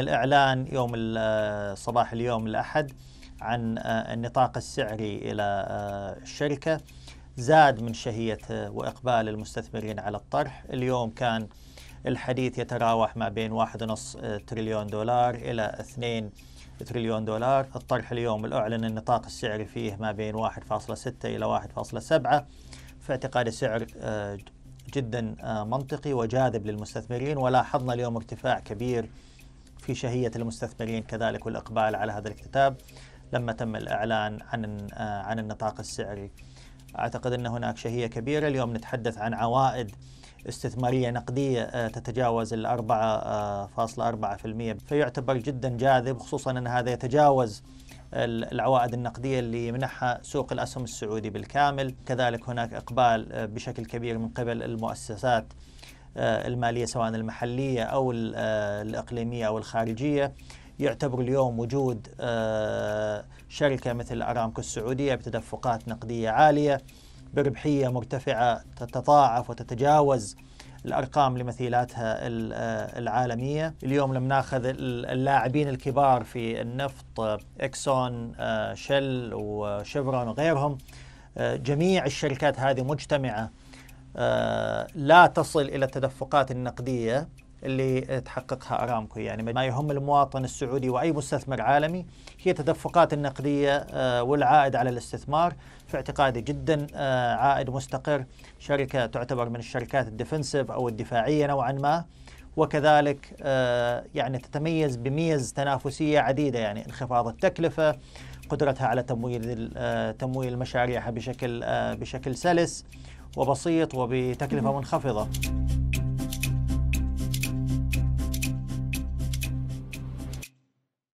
الإعلان يوم آه، صباح اليوم الأحد عن آه، النطاق السعري إلى آه، الشركة زاد من شهية وإقبال المستثمرين على الطرح اليوم كان الحديث يتراوح ما بين 1.5 تريليون دولار إلى 2 تريليون دولار الطرح اليوم الأعلن النطاق السعري فيه ما بين 1.6 إلى 1.7 في اعتقاد سعر جدا منطقي وجاذب للمستثمرين ولاحظنا اليوم ارتفاع كبير في شهية المستثمرين كذلك والإقبال على هذا الاكتتاب لما تم الإعلان عن آه، عن النطاق السعري أعتقد أن هناك شهية كبيرة اليوم نتحدث عن عوائد استثمارية نقدية آه، تتجاوز ال 4.4% آه، فيعتبر جدا جاذب خصوصا أن هذا يتجاوز العوائد النقدية اللي يمنحها سوق الأسهم السعودي بالكامل كذلك هناك إقبال بشكل كبير من قبل المؤسسات آه، المالية سواء المحلية أو آه، الإقليمية أو الخارجية يعتبر اليوم وجود آه، شركة مثل أرامكو السعودية بتدفقات نقدية عالية بربحية مرتفعة تتضاعف وتتجاوز الارقام لمثيلاتها العالميه، اليوم لما ناخذ اللاعبين الكبار في النفط اكسون شل وشيفرون وغيرهم جميع الشركات هذه مجتمعه آه، لا تصل الى التدفقات النقديه اللي تحققها ارامكو يعني ما يهم المواطن السعودي واي مستثمر عالمي هي التدفقات النقديه آه، والعائد على الاستثمار في اعتقادي جدا آه، عائد مستقر شركه تعتبر من الشركات الديفنسيف او الدفاعيه نوعا ما وكذلك يعني تتميز بميز تنافسيه عديده يعني انخفاض التكلفه قدرتها على تمويل تمويل مشاريعها بشكل بشكل سلس وبسيط وبتكلفة منخفضة